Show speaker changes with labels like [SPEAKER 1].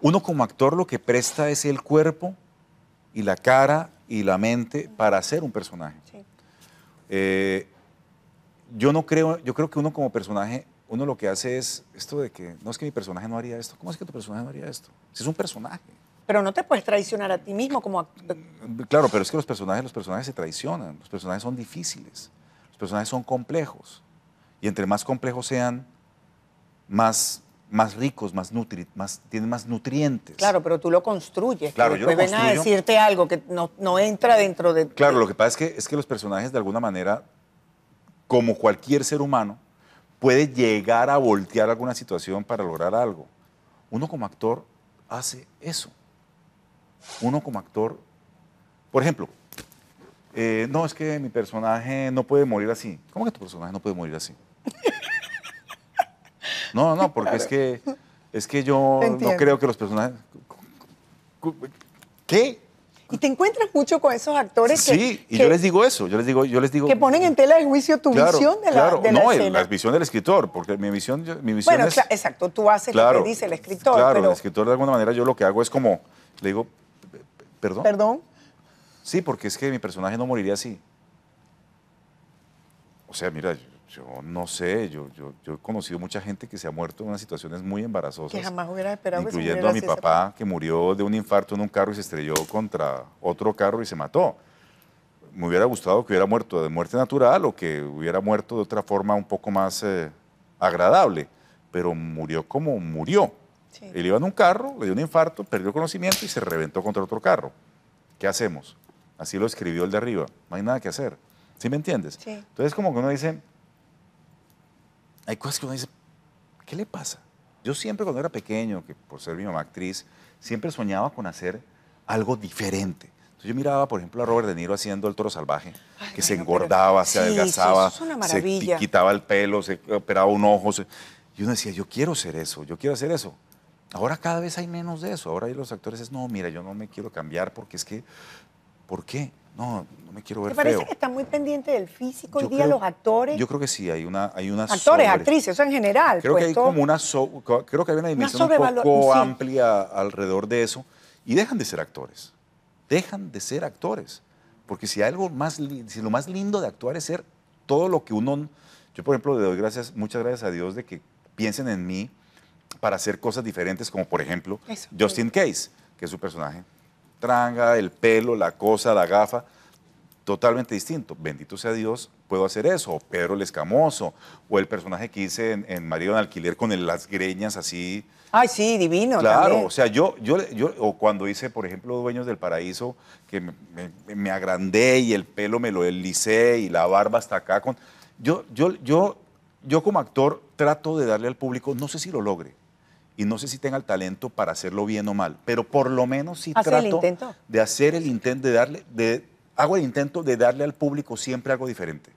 [SPEAKER 1] Uno como actor lo que presta es el cuerpo y la cara y la mente para hacer un personaje. Eh, yo no creo, yo creo que uno como personaje, uno lo que hace es esto de que, no es que mi personaje no haría esto, ¿cómo es que tu personaje no haría esto? Si es un personaje. Pero no te puedes traicionar a ti mismo como actor. Claro, pero es que los personajes, los personajes se traicionan, los personajes son difíciles, los personajes son complejos. Y entre más complejos sean, más más ricos, más más, más nutrientes. Claro, pero tú lo construyes. Claro, yo lo ven a decirte algo que no, entra dentro de... Claro, lo que pasa es que, es que los personajes de alguna manera, como cualquier ser humano, puede llegar a voltear alguna situación para lograr algo. Uno como actor hace eso. Uno como actor, por ejemplo, eh, no, es que mi personaje no puede morir así. ¿Cómo que tu personaje no puede morir así? No, no, porque es que es que yo no creo que los personajes. ¿Qué? Y te encuentras mucho con esos actores que. Sí, y yo les digo eso, yo les digo, yo les digo. Que ponen en tela de juicio tu visión de la, no, la visión del escritor, porque mi visión, mi es. Bueno, exacto, tú haces lo que dice el escritor. Claro, el escritor de alguna manera yo lo que hago es como, le digo, perdón. Perdón. Sí, porque es que mi personaje no moriría así. O sea, mira, yo no sé, yo, yo, he conocido mucha gente que se ha muerto en unas situaciones muy embarazosas. Que jamás hubiera esperado. Incluyendo a mi papá, que murió de un infarto en un carro y se estrelló contra otro carro y se mató. Me hubiera gustado que hubiera muerto de muerte natural o que hubiera muerto de otra forma un poco más eh, agradable, pero murió como murió. Él iba en un carro, le dio un infarto, perdió conocimiento y se reventó contra otro carro. ¿Qué hacemos? Así lo escribió el de arriba. No hay nada que hacer. ¿Sí me entiendes? Entonces como que uno dice, hay cosas que uno dice, ¿qué le pasa? Yo siempre cuando era pequeño, que por ser mi mamá actriz, siempre soñaba con hacer algo diferente. yo miraba, por ejemplo, a Robert De Niro haciendo El Toro Salvaje, que se engordaba, se adelgazaba, se quitaba el pelo, se operaba un ojo. Y uno decía, yo quiero ser eso, yo quiero hacer eso. Ahora cada vez hay menos de eso. Ahora los actores es, no, mira, yo no me quiero cambiar porque es que ¿Por qué? No, no me quiero ver ¿Te parece que está muy pendiente del físico hoy día los actores? Yo creo que sí, hay una... Hay actores, actrices, eso en general. Creo que pues, hay como una... creo que hay una dimensión un poco amplia alrededor de eso. Y dejan de ser actores. Dejan de ser actores. Porque si algo más... Si lo más lindo de actuar es ser todo lo que uno... Yo, por ejemplo, le doy gracias, muchas gracias a Dios de que piensen en mí para hacer cosas diferentes, como por ejemplo Justin Case, que es su personaje tranga, el pelo, la cosa, la gafa, totalmente distinto. Bendito sea Dios, puedo hacer eso. O Pedro el Escamoso, o el personaje que hice en, en Marido Alquiler con las greñas así. Ay, sí, divino. Claro, o sea, yo, yo, yo, o cuando hice, por ejemplo, Dueños del Paraíso, que me, agrandé y el pelo me lo elicé y la barba hasta acá. Con, yo, yo, yo, yo como actor trato de darle al público, no sé si lo logre, y no sé si tenga el talento para hacerlo bien o mal, pero por lo menos sí trato de hacer el intento, de darle, de, hago el intento de darle al público siempre algo diferente.